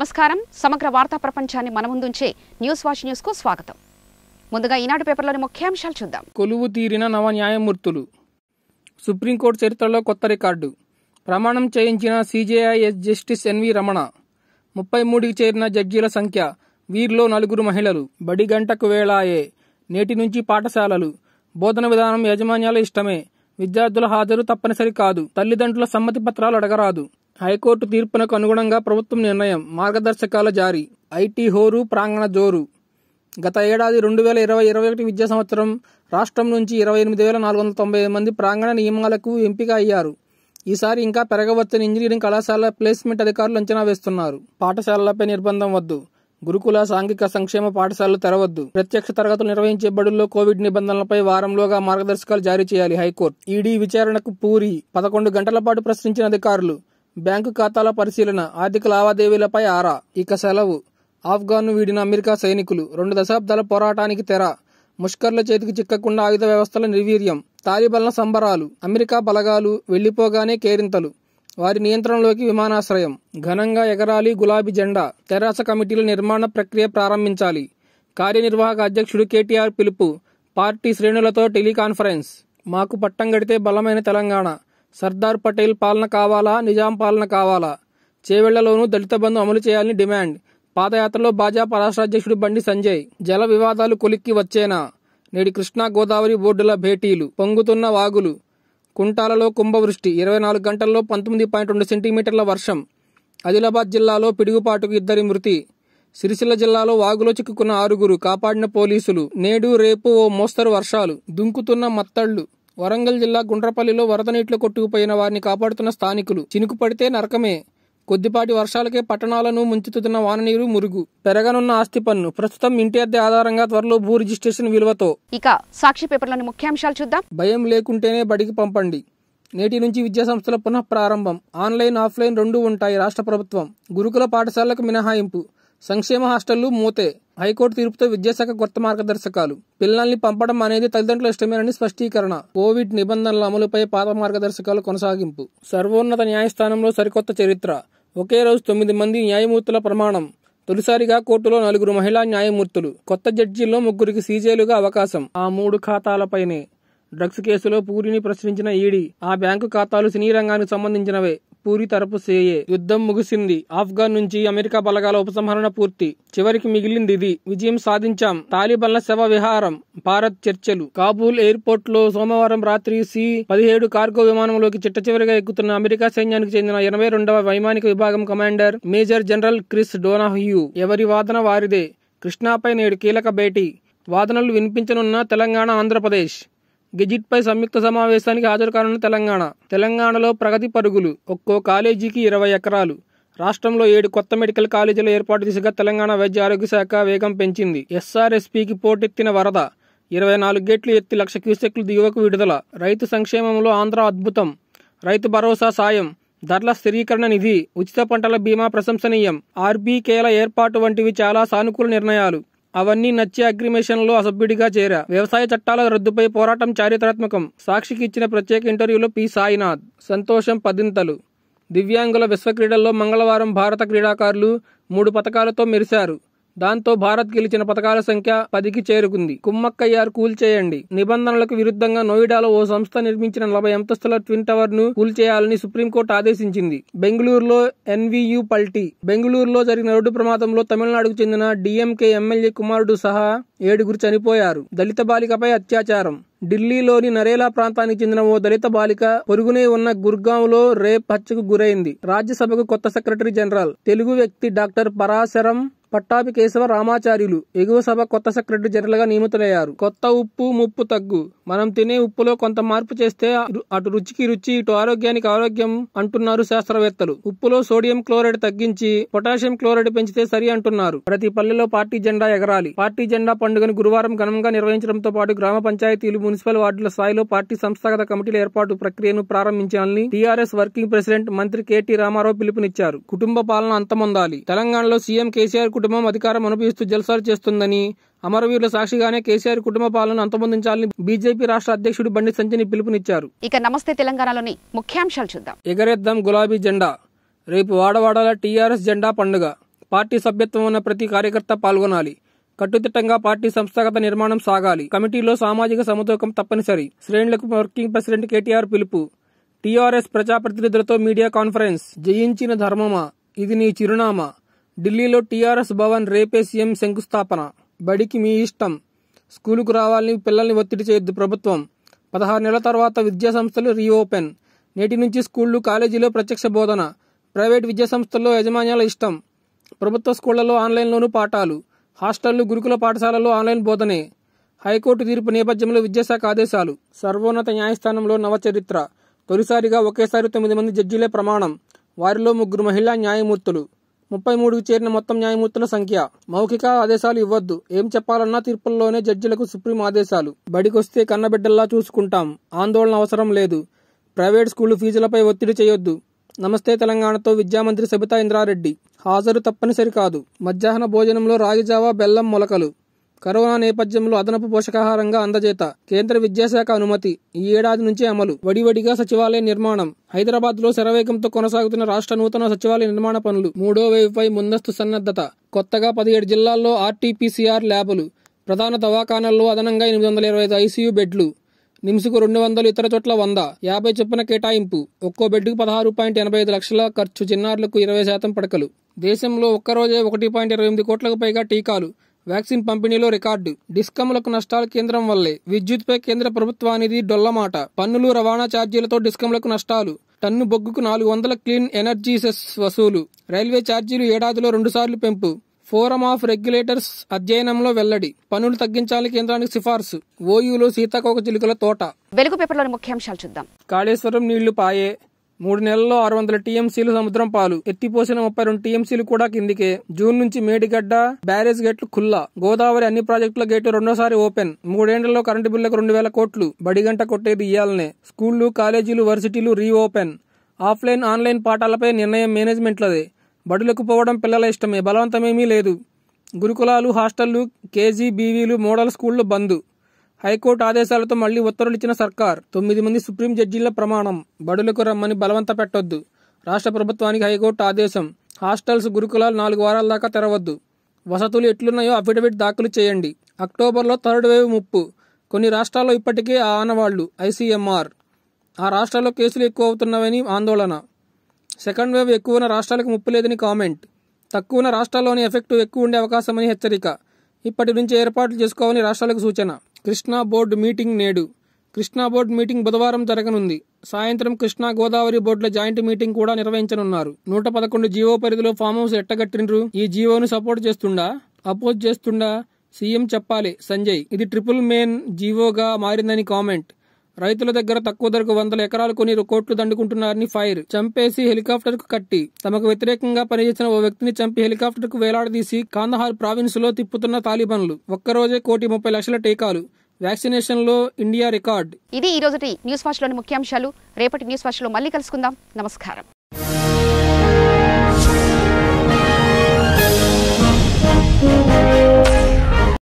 నమస్కారం సమగ్ర వార్తా ప్రపంచాన్ని మన ముందుంచే న్యూస్ వాచ్ న్యూస్ కు స్వాగతం ముందుగా ఈనాడు పేపర్లోని ముఖ్యాంశాలు చూద్దాం కొలువు తీరిన నవ న్యాయమూర్తులు సుప్రీంకోర్టు చరిత్రలో కొత్త రికార్డు ప్రమాణం చేయించిన సీజేఐఎస్ జస్టిస్ ఎన్వి రమణ ముప్పై మూడుకి చేరిన జడ్జీల సంఖ్య వీరిలో నలుగురు మహిళలు బడి గంటకు వేళాయే నేటి నుంచి పాఠశాలలు బోధన విధానం యాజమాన్యాల ఇష్టమే విద్యార్థుల హాజరు తప్పనిసరి కాదు తల్లిదండ్రుల సమ్మతి పత్రాలు అడగరాదు హైకోర్టు తీర్పునకు అనుగుణంగా ప్రభుత్వం నిర్ణయం మార్గదర్శకాల జారీ ఐటీ హోరు ప్రాంగణ జోరు గత ఏడాది రెండు వేల ఇరవై ఇరవై ఒకటి విద్యా సంవత్సరం రాష్ట్రం నుంచి ఇరవై ఎనిమిది వేల నాలుగు వందల తొంభై మంది ప్రాంగణ నియమాలకు ఎంపిక అయ్యారు ఈసారి ఇంకా పెరగవచ్చని ఇంజనీరింగ్ కళాశాల ప్లేస్మెంట్ అధికారులు అంచనా వేస్తున్నారు పాఠశాలలపై నిర్బంధం వద్దు గురుకుల సాంఘిక సంక్షేమ పాఠశాలలు తెరవద్దు ప్రత్యక్ష తరగతులు నిర్వహించే బడుల్లో కోవిడ్ నిబంధనలపై వారంలోగా మార్గదర్శకాలు జారీ చేయాలి హైకోర్టు ఈడీ విచారణకు పూరి పదకొండు గంటల పాటు ప్రశ్నించిన అధికారులు బ్యాంకు ఖాతాల పరిశీలన ఆర్థిక లావాదేవీలపై ఆరా ఇక సెలవు ఆఫ్ఘాన్ను వీడిన అమెరికా సైనికులు రెండు దశాబ్దాల పోరాటానికి తెర ముష్కర్ల చేతికి చిక్కకుండా ఆయుధ వ్యవస్థల నిర్వీర్యం తాలిబన్ల సంబరాలు అమెరికా బలగాలు వెళ్లిపోగానే కేరింతలు వారి నియంత్రణలోకి విమానాశ్రయం ఘనంగా ఎగరాలి గులాబీ జెండా తెరాస కమిటీల నిర్మాణ ప్రక్రియ ప్రారంభించాలి కార్యనిర్వాహక అధ్యక్షుడు కేటీఆర్ పిలుపు పార్టీ శ్రేణులతో టెలికాన్ఫరెన్స్ మాకు పట్టం గడితే బలమైన తెలంగాణ సర్దార్ పటేల్ పాలన కావాలా నిజాం పాలన కావాలా చేవెళ్లలోనూ దళిత బంధు అమలు చేయాలని డిమాండ్ పాదయాత్రలో భాజపా అధ్యక్షుడు బండి సంజయ్ జల వివాదాలు కొలిక్కి వచ్చేనా నేడు కృష్ణా గోదావరి బోర్డుల భేటీలు పొంగుతున్న వాగులు కుంటాలలో కుంభవృష్టి ఇరవై నాలుగు గంటల్లో పంతొమ్మిది పాయింట్ రెండు సెంటీమీటర్ల వర్షం ఆదిలాబాద్ జిల్లాలో పిడుగుపాటుకు ఇద్దరి మృతి సిరిసిల్ల జిల్లాలో వాగులో చిక్కుకున్న ఆరుగురు కాపాడిన పోలీసులు నేడు రేపు ఓ మోస్తరు వర్షాలు దుంకుతున్న మత్తళ్లు వరంగల్ జిల్లా గుండ్రపల్లిలో వరద నీటిలో కొట్టుకుపోయిన వారిని కాపాడుతున్న స్థానికులు చినుకు పడితే నరకమే కొద్దిపాటి వర్షాలకే పట్టణాలను ముంచుతున్న వాననీరు మురుగు పెరగనున్న ఆస్తి పన్ను ప్రస్తుతం ఇంటి అద్దె ఆధారంగా త్వరలో భూ రిజిస్ట్రేషన్ విలువతో ఇక సాక్షి పేపర్లోని ముఖ్యాంశాలు చూద్దాం భయం లేకుంటేనే బడికి పంపండి నేటి నుంచి విద్యా సంస్థల పునఃప్రారంభం ఆన్లైన్ ఆఫ్లైన్ రెండు ఉంటాయి రాష్ట్ర ప్రభుత్వం గురుకుల పాఠశాలకు మినహాయింపు సంక్షేమ హాస్టళ్లు మూతే హైకోర్టు తీర్పుతో విద్యాశాఖ కొత్త మార్గదర్శకాలు పిల్లల్ని పంపడం అనేది తల్లిదండ్రుల ఇష్టమేనని స్పష్టీకరణ కోవిడ్ నిబంధనల అమలుపై పాత మార్గదర్శకాలు కొనసాగింపు సర్వోన్నత న్యాయస్థానంలో సరికొత్త చరిత్ర ఒకే రోజు తొమ్మిది మంది న్యాయమూర్తుల ప్రమాణం తొలిసారిగా కోర్టులో నలుగురు మహిళా న్యాయమూర్తులు కొత్త జడ్జీల్లో ముగ్గురికి సీజేలుగా అవకాశం ఆ మూడు ఖాతాలపైనే డ్రగ్స్ కేసులో పూరిని ప్రశ్నించిన ఈడీ ఆ బ్యాంకు ఖాతాలు సినీ రంగానికి సంబంధించినవే పూరి తరపు సేయే యుద్ధం ముగిసింది ఆఫ్ఘన్ నుంచి అమెరికా బలగాల ఉపసంహరణ పూర్తి చివరికి మిగిలింది ఇది విజయం సాధించాం తాలిబన్ల శవ విహారం భారత్ చర్చలు కాబూల్ ఎయిర్పోర్ట్ లో సోమవారం రాత్రి సి పదిహేడు కార్గో విమానంలోకి చిట్ట చివరిగా ఎక్కుతున్న అమెరికా సైన్యానికి చెందిన ఎనభై రెండవ వైమానిక విభాగం commander major general Chris Donahue ఎవరి వాదన వారిదే కృష్ణాపై నేడు కీలక భేటీ వాదనలు వినిపించనున్న తెలంగాణ ఆంధ్రప్రదేశ్ గెజిట్పై సంయుక్త సమావేశానికి హాజరు కానున్న తెలంగాణ తెలంగాణలో ప్రగతి పరుగులు ఒక్కో కాలేజీకి ఇరవై ఎకరాలు రాష్ట్రంలో ఏడు కొత్త మెడికల్ కాలేజీల ఏర్పాటు దిశగా తెలంగాణ వైద్య ఆరోగ్య శాఖ వేగం పెంచింది ఎస్ఆర్ఎస్పీకి పోటెత్తిన వరద ఇరవై నాలుగు గేట్లు ఎత్తి లక్ష క్యూసెక్లు దిగువకు విడుదల రైతు సంక్షేమంలో ఆంధ్ర అద్భుతం రైతు భరోసా సాయం ధరల స్థిరీకరణ నిధి ఉచిత పంటల బీమా ప్రశంసనీయం ఆర్బీకేల ఏర్పాటు వంటివి చాలా సానుకూల నిర్ణయాలు అవన్నీ నచ్చి అగ్రిమేషన్లో అసభ్యుడిగా చేరా వ్యవసాయ చట్టాల రద్దుపై పోరాటం చారిత్రాత్మకం సాక్షికి ఇచ్చిన ప్రత్యేక ఇంటర్వ్యూలో పి సాయినాథ్ సంతోషం పదింతలు దివ్యాంగుల విశ్వక్రీడల్లో మంగళవారం భారత క్రీడాకారులు మూడు పథకాలతో మెరిశారు దాంతో భారత్ గెలిచిన పథకాల సంఖ్య పదికి చేరుకుంది కూల్ కూల్చేయండి నిబంధనలకు విరుద్ధంగా నోయిడాలో ఓ సంస్థ నిర్మించిన నలభై అంతస్తుల ట్విన్ టవర్ ను కూల్చేయాలని సుప్రీంకోర్టు ఆదేశించింది బెంగళూరులో ఎన్వియు పల్టీ బెంగళూరులో జరిగిన రోడ్డు ప్రమాదంలో తమిళనాడుకు చెందిన డిఎంకే ఎమ్మెల్యే కుమారుడు సహా ఏడుగురు చనిపోయారు దళిత బాలికపై అత్యాచారం ఢిల్లీలోని నరేలా ప్రాంతానికి చెందిన ఓ దళిత బాలిక పొరుగునే ఉన్న గుర్గాంలో రేప్ హత్యకు గురైంది రాజ్యసభకు కొత్త సెక్రటరీ జనరల్ తెలుగు వ్యక్తి డాక్టర్ పరాశరం పట్టాభి కేశవ రామాచార్యులు ఎగువ సభ కొత్త సెక్రటరీ జనరల్గా నియమితులయ్యారు కొత్త ఉప్పు ముప్పు తగ్గు మనం తినే ఉప్పులో కొంత మార్పు చేస్తే అటు రుచికి రుచి ఇటు ఆరోగ్యానికి ఆరోగ్యం అంటున్నారు శాస్త్రవేత్తలు ఉప్పులో సోడియం క్లోరైడ్ తగ్గించి పొటాషియం క్లోరైడ్ పెంచితే సరి అంటున్నారు ప్రతి పల్లెలో పార్టీ జెండా ఎగరాలి పార్టీ జెండా పండుగను గురువారం ఘనంగా నిర్వహించడంతో పాటు గ్రామ పంచాయతీలు మున్సిపల్ వార్డుల స్థాయిలో పార్టీ సంస్థాగత కమిటీల ఏర్పాటు ప్రక్రియను ప్రారంభించాలని టీఆర్ఎస్ వర్కింగ్ ప్రెసిడెంట్ మంత్రి కేటీ రామారావు పిలుపునిచ్చారు కుటుంబ పాలన అంతమొందాలి తెలంగాణలో సీఎం కేసీఆర్ కుటుంబం అధికారం అనుభవిస్తూ జల్సాలు చేస్తుందని అమరవీరుల సాక్షిగానే కేసీఆర్ కుటుంబ పాలన అంతమొందించాలని బీజేపీ రాష్ట్ర అధ్యక్షుడు బండి సంజని పిలుపునిచ్చారు ఇక నమస్తే తెలంగాణలోని ముఖ్యాంశాలు చూద్దాం ఎగరేద్దాం గులాబీ జెండా రేపు వాడవాడల టీఆర్ఎస్ జెండా పండుగ పార్టీ సభ్యత్వం ఉన్న ప్రతి కార్యకర్త పాల్గొనాలి కట్టుదిట్టంగా పార్టీ సంస్థాగత నిర్మాణం సాగాలి కమిటీలో సామాజిక సమతూకం తప్పనిసరి శ్రేణులకు వర్కింగ్ ప్రెసిడెంట్ కేటీఆర్ పిలుపు టీఆర్ఎస్ ప్రజాప్రతినిధులతో మీడియా కాన్ఫరెన్స్ జయించిన ధర్మమా ఇది నీ చిరునామా ఢిల్లీలో టీఆర్ఎస్ భవన్ రేపే సీఎం శంకుస్థాపన బడికి మీ ఇష్టం స్కూలుకు రావాలని పిల్లల్ని ఒత్తిడి చేయొద్దు ప్రభుత్వం పదహారు నెలల తర్వాత విద్యా సంస్థలు రీఓపెన్ నేటి నుంచి స్కూళ్లు కాలేజీలో ప్రత్యక్ష బోధన ప్రైవేట్ విద్యాసంస్థల్లో యజమాన్యాల ఇష్టం ప్రభుత్వ స్కూళ్లలో ఆన్లైన్లోనూ పాఠాలు హాస్టళ్లు గురుకుల పాఠశాలలో ఆన్లైన్ బోధనే హైకోర్టు తీర్పు నేపథ్యంలో విద్యాశాఖ ఆదేశాలు సర్వోన్నత న్యాయస్థానంలో నవచరిత్ర తొలిసారిగా ఒకేసారి తొమ్మిది మంది జడ్జీలే ప్రమాణం వారిలో ముగ్గురు మహిళా న్యాయమూర్తులు ముప్పై మూడుకు చేరిన మొత్తం న్యాయమూర్తుల సంఖ్య మౌఖిక ఆదేశాలు ఇవ్వద్దు ఏం చెప్పాలన్నా తీర్పుల్లోనే జడ్జిలకు సుప్రీం ఆదేశాలు బడికొస్తే కన్నబిడ్డల్లా చూసుకుంటాం ఆందోళన అవసరం లేదు ప్రైవేట్ స్కూళ్లు ఫీజులపై ఒత్తిడి చేయొద్దు నమస్తే తెలంగాణతో విద్యామంత్రి సబితా ఇంద్రారెడ్డి హాజరు తప్పనిసరి కాదు మధ్యాహ్న భోజనంలో రాగిజావా బెల్లం మొలకలు కరోనా నేపథ్యంలో అదనపు పోషకాహారంగా అందజేత కేంద్ర విద్యాశాఖ అనుమతి ఈ ఏడాది నుంచే అమలు వడివడిగా సచివాలయ నిర్మాణం హైదరాబాద్ లో శరవేగంతో కొనసాగుతున్న రాష్ట్ర నూతన సచివాలయ నిర్మాణ పనులు మూడో పై ముందస్తు సన్నద్ధత కొత్తగా పదిహేడు జిల్లాల్లో ఆర్టీపీసీఆర్ ల్యాబులు ప్రధాన దవాఖానాల్లో అదనంగా ఎనిమిది వందల ఇరవై ఐదు ఐసీయూ బెడ్లు నిమిషకు రెండు వందలు ఇతర చోట్ల వంద యాభై చొప్పున కేటాయింపు ఒక్కో బెడ్కు పదహారు పాయింట్ ఎనభై ఐదు లక్షల ఖర్చు చిన్నారులకు ఇరవై శాతం పడకలు దేశంలో ఒక్కరోజే ఒకటి పాయింట్ ఇరవై ఎనిమిది కోట్లకు పైగా టీకాలు వ్యాక్సిన్ పంపిణీలో రికార్డు డిస్కంలకు నష్టాలు కేంద్రం వల్లే విద్యుత్పై కేంద్ర ప్రభుత్వానిది డొల్లమాట పన్నులు రవాణా ఛార్జీలతో డిస్కంలకు నష్టాలు టన్ను బొగ్గుకు నాలుగు వందల క్లీన్ ఎనర్జీ సెస్ వసూలు రైల్వే ఛార్జీలు ఏడాదిలో రెండుసార్లు పెంపు ఫోరం ఆఫ్ రెగ్యులేటర్స్ అధ్యయనంలో వెల్లడి పన్నులు తగ్గించాలని కేంద్రానికి సిఫార్సు ఓయూలో సీతాకోక చిలుకల తోట వెలుగు పేపర్లోని ముఖ్యాంశాలు చూద్దాం కాళేశ్వరం నీళ్లు పాయే మూడు నెలల్లో ఆరు వందల టీఎంసీలు సముద్రం పాలు ఎత్తిపోసిన ముప్పై రెండు టీఎంసీలు కూడా కిందికే జూన్ నుంచి మేడిగడ్డ బ్యారేజ్ గేట్లు ఖుల్లా గోదావరి అన్ని ప్రాజెక్టుల గేట్లు రెండోసారి ఓపెన్ మూడేళ్లలో కరెంటు బిల్లుకు రెండు వేల కోట్లు బడిగంట కొట్టేది ఇయ్యాలనే స్కూళ్లు కాలేజీలు వర్సిటీలు రీఓపెన్ ఆఫ్లైన్ ఆన్లైన్ పాఠాలపై నిర్ణయం మేనేజ్మెంట్లదే బడులకు పోవడం పిల్లల ఇష్టమే బలవంతమేమీ లేదు గురుకులాలు హాస్టళ్లు కేజీ బీవీలు మోడల్ స్కూళ్లు బంద్ హైకోర్టు ఆదేశాలతో మళ్లీ ఉత్తర్వులు ఇచ్చిన సర్కార్ తొమ్మిది మంది సుప్రీం జడ్జీల ప్రమాణం బడులకు రమ్మని బలవంత పెట్టొద్దు రాష్ట్ర ప్రభుత్వానికి హైకోర్టు ఆదేశం హాస్టల్స్ గురుకులాలు నాలుగు వారాల దాకా తెరవద్దు వసతులు ఎట్లున్నాయో అఫిడవిట్ దాఖలు చేయండి అక్టోబర్లో థర్డ్ వేవ్ ముప్పు కొన్ని రాష్ట్రాల్లో ఇప్పటికే ఆ ఆనవాళ్లు ఐసీఎంఆర్ ఆ రాష్ట్రాల్లో కేసులు ఎక్కువ అవుతున్నాయని ఆందోళన సెకండ్ వేవ్ ఎక్కువన రాష్ట్రాలకు ముప్పు లేదని కామెంట్ తక్కువన రాష్ట్రాల్లోని ఎఫెక్టు ఎక్కువ ఉండే అవకాశమని హెచ్చరిక ఇప్పటి నుంచి ఏర్పాట్లు చేసుకోవాలని రాష్ట్రాలకు సూచన కృష్ణా బోర్డు మీటింగ్ నేడు కృష్ణా బోర్డు మీటింగ్ బుధవారం జరగనుంది సాయంత్రం కృష్ణా గోదావరి బోర్డుల జాయింట్ మీటింగ్ కూడా నిర్వహించనున్నారు నూట పదకొండు జీవో పరిధిలో ఫామ్ హౌస్ ఎట్టగట్టినరు ఈ జీవోను సపోర్ట్ చేస్తుండా అపోజ్ చేస్తుండా సీఎం చెప్పాలి సంజయ్ ఇది ట్రిపుల్ మెయిన్ జీవోగా మారిందని కామెంట్ రైతుల దగ్గర తక్కువ ధరకు వందల ఎకరాలు కొని కోట్లు దండుకుంటున్నారని ఫైర్ చంపేసి హెలికాప్టర్ కు కట్టి తమకు వ్యతిరేకంగా పనిచేసిన ఓ వ్యక్తిని చంపి హెలికాప్టర్ కు వేలాడదీసి కాందహార్ ప్రావిన్స్ లో తిప్పుతున్న తాలిబన్లు ఒక్కరోజే కోటి ముప్పై లక్షల టీకాలు వ్యాక్సినేషన్ లో ఇండియా రికార్డ్ ఇది ఈ రోజు న్యూస్ ఫాస్ట్ లోని ముఖ్యాంశాలు రేపటి న్యూస్ ఫాస్ట్ లో మళ్ళీ కలుసుకుందాం నమస్కారం